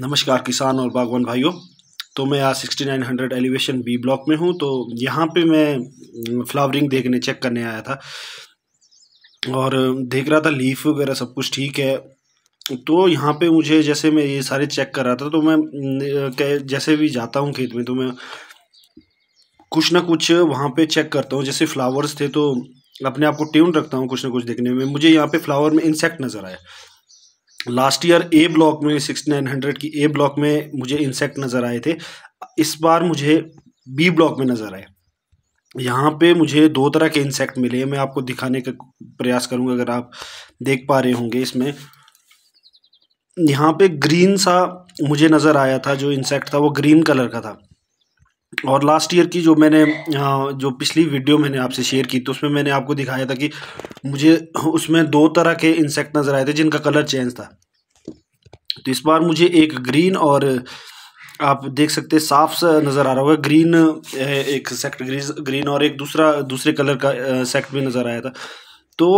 नमस्कार किसान और बागवान भाइयों तो मैं आज 6900 एलिवेशन बी ब्लॉक में हूँ तो यहाँ पे मैं फ्लावरिंग देखने चेक करने आया था और देख रहा था लीफ वगैरह सब कुछ ठीक है तो यहाँ पे मुझे जैसे मैं ये सारे चेक कर रहा था तो मैं जैसे भी जाता हूँ खेत में तो मैं कुछ ना कुछ वहाँ पे चेक करता हूँ जैसे फ्लावर्स थे तो अपने आप को ट्यून रखता हूँ कुछ ना कुछ देखने में मुझे यहाँ पे फ्लावर में इंसेक्ट नज़र आया लास्ट ईयर ए ब्लॉक में सिक्सटी नाइन हंड्रेड की ए ब्लॉक में मुझे इंसेक्ट नज़र आए थे इस बार मुझे बी ब्लॉक में नज़र आए यहाँ पे मुझे दो तरह के इंसेक्ट मिले हैं मैं आपको दिखाने का प्रयास करूँगा अगर आप देख पा रहे होंगे इसमें यहाँ पे ग्रीन सा मुझे नज़र आया था जो इंसेक्ट था वो ग्रीन कलर का था और लास्ट ईयर की जो मैंने हाँ, जो पिछली वीडियो मैंने आपसे शेयर की तो उसमें मैंने आपको दिखाया था कि मुझे उसमें दो तरह के इंसेक्ट नज़र आए थे जिनका कलर चेंज था तो इस बार मुझे एक ग्रीन और आप देख सकते हैं साफ सा नज़र आ रहा होगा ग्रीन एक सेक्ट ग्रीन और एक दूसरा दूसरे कलर का सेक्ट भी नज़र आया था तो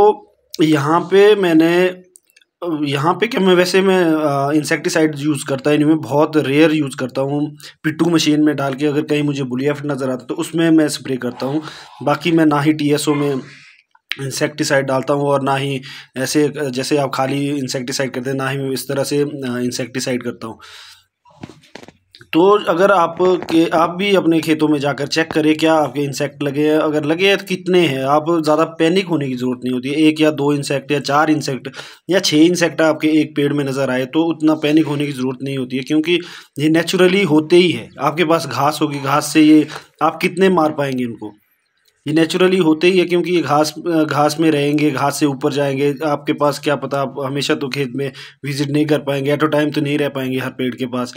यहाँ पे मैंने यहाँ पे क्या मैं वैसे मैं इंसेक्टिसाइड यूज़ करता है इनमें बहुत रेयर यूज़ करता हूँ पिट्टू मशीन में डाल के अगर कहीं मुझे बुलियाफ नज़र आता तो उसमें मैं स्प्रे करता हूँ बाकी मैं ना ही ओ में इंसेक्टिसाइड डालता हूँ और ना ही ऐसे जैसे आप खाली इंसेक्टिसाइड करते हैं ना ही मैं इस तरह से इंसेक्टिसाइड करता हूँ तो अगर आप के आप भी अपने खेतों में जाकर चेक करें क्या आपके इंसेक्ट लगे हैं अगर लगे हैं तो कितने हैं आप ज़्यादा पैनिक होने की ज़रूरत नहीं होती एक या दो इंसेक्ट या चार इंसेक्ट या छः इंसेक्ट आपके एक पेड़ में नज़र आए तो उतना पैनिक होने की ज़रूरत नहीं होती है क्योंकि ये नेचुरली होते ही है आपके पास घास होगी घास से ये आप कितने मार पाएंगे इनको ये नेचुरली होते ही है क्योंकि ये घास घास में रहेंगे घास से ऊपर जाएंगे आपके पास क्या पता आप हमेशा तो खेत में विजिट नहीं कर पाएंगे एट अ टाइम तो नहीं रह पाएंगे हर पेड़ के पास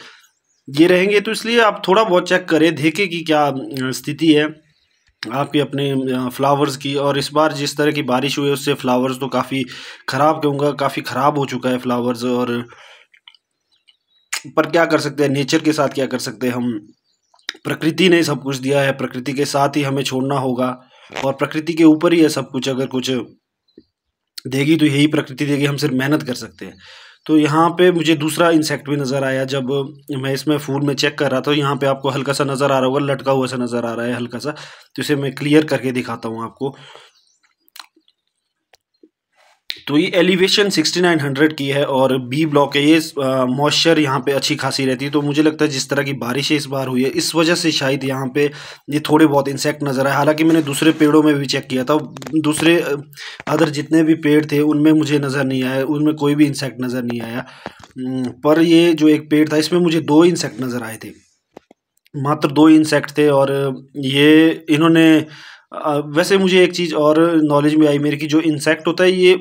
ये रहेंगे तो इसलिए आप थोड़ा बहुत चेक करें देखें कि क्या स्थिति है आपके अपने फ्लावर्स की और इस बार जिस तरह की बारिश हुई है उससे फ्लावर्स तो काफ़ी ख़राब कहूँगा काफ़ी ख़राब हो चुका है फ्लावर्स और पर क्या कर सकते हैं नेचर के साथ क्या कर सकते हैं हम प्रकृति ने सब कुछ दिया है प्रकृति के साथ ही हमें छोड़ना होगा और प्रकृति के ऊपर ही है सब कुछ अगर कुछ देगी तो यही प्रकृति देगी हम सिर्फ मेहनत कर सकते हैं तो यहाँ पे मुझे दूसरा इंसेक्ट भी नज़र आया जब मैं इसमें फूड में चेक कर रहा था यहाँ पे आपको हल्का सा नज़र आ रहा होगा लटका हुआ सा नज़र आ रहा है हल्का सा तो इसे मैं क्लियर करके दिखाता हूँ आपको तो ये एलिवेशन 6900 की है और बी ब्लॉक है ये मॉइस्चर यहाँ पे अच्छी खासी रहती है तो मुझे लगता है जिस तरह की बारिशें इस बार हुई है इस वजह से शायद यहाँ पे ये थोड़े बहुत इंसेक्ट नज़र आए हालांकि मैंने दूसरे पेड़ों में भी चेक किया था दूसरे अदर जितने भी पेड़ थे उनमें मुझे नज़र नहीं आया उनमें कोई भी इंसेक्ट नज़र नहीं आया पर ये जो एक पेड़ था इसमें मुझे दो इंसेक्ट नज़र आए थे मात्र दो इंसेक्ट थे और ये इन्होंने वैसे मुझे एक चीज़ और नॉलेज में आई मेरी कि जो इंसेक्ट होता है ये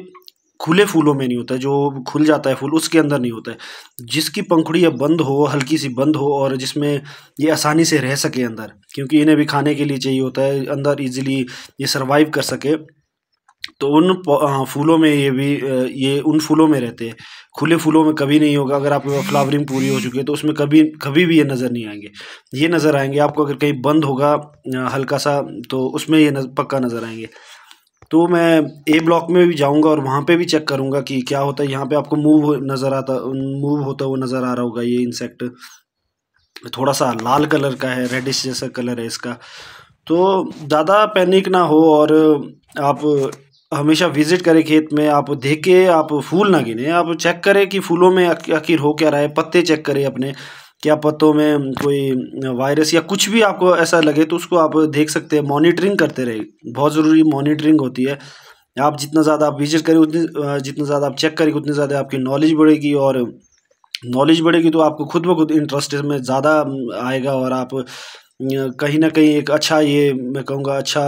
खुले फूलों में नहीं होता है जो खुल जाता है फूल उसके अंदर नहीं होता है जिसकी पंखुड़ी अब बंद हो हल्की सी बंद हो और जिसमें ये आसानी से रह सके अंदर क्योंकि इन्हें भी खाने के लिए चाहिए होता है अंदर इजीली ये सर्वाइव कर सके तो उन फूलों में ये भी ये उन फूलों में रहते हैं खुले फूलों में कभी नहीं होगा अगर आपके पास फ्लावरिंग पूरी हो चुकी है तो उसमें कभी कभी भी ये नज़र नहीं आएंगे ये नज़र आएंगे आपको अगर कहीं बंद होगा हल्का सा तो उसमें ये नज, पक्का नज़र आएंगे तो मैं ए ब्लॉक में भी जाऊंगा और वहाँ पे भी चेक करूंगा कि क्या होता है यहाँ पे आपको मूव नज़र आता मूव होता हुआ नज़र आ रहा होगा ये इंसेक्ट थोड़ा सा लाल कलर का है रेडिश जैसा कलर है इसका तो ज़्यादा पैनिक ना हो और आप हमेशा विज़िट करें खेत में आप देखें आप फूल ना गिने आप चेक करें कि फूलों में आखिर हो क्या रहा है पत्ते चेक करें अपने क्या पत्तों में कोई वायरस या कुछ भी आपको ऐसा लगे तो उसको आप देख सकते हैं मॉनिटरिंग करते रहे बहुत ज़रूरी मॉनिटरिंग होती है आप जितना ज़्यादा आप विजिट करें उतनी जितना ज़्यादा आप चेक करेंगे उतनी ज़्यादा आपकी नॉलेज बढ़ेगी और नॉलेज बढ़ेगी तो आपको खुद ब खुद इंटरेस्ट में ज़्यादा आएगा और आप कहीं ना कहीं एक अच्छा ये मैं कहूँगा अच्छा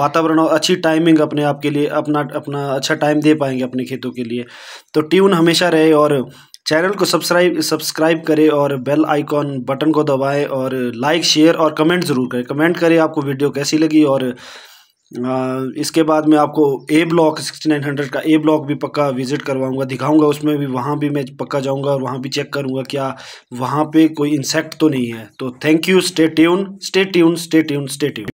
वातावरण और अच्छी टाइमिंग अपने आप के लिए अपना अपना अच्छा टाइम दे पाएंगे अपने खेतों के लिए तो ट्यून हमेशा रहे और चैनल को सब्सक्राइब सब्सक्राइब करें और बेल आइकॉन बटन को दबाएं और लाइक शेयर और कमेंट ज़रूर करें कमेंट करें आपको वीडियो कैसी लगी और आ, इसके बाद मैं आपको A block sixty nine hundred का ए ब्लॉक भी पक्का विजिट करवाऊंगा दिखाऊंगा उसमें भी वहाँ भी मैं पक्का जाऊंगा और वहाँ भी चेक करूंगा क्या वहाँ पे कोई इंसेक्ट तो नहीं है तो thank you stay tune stay tune stay tune stay tune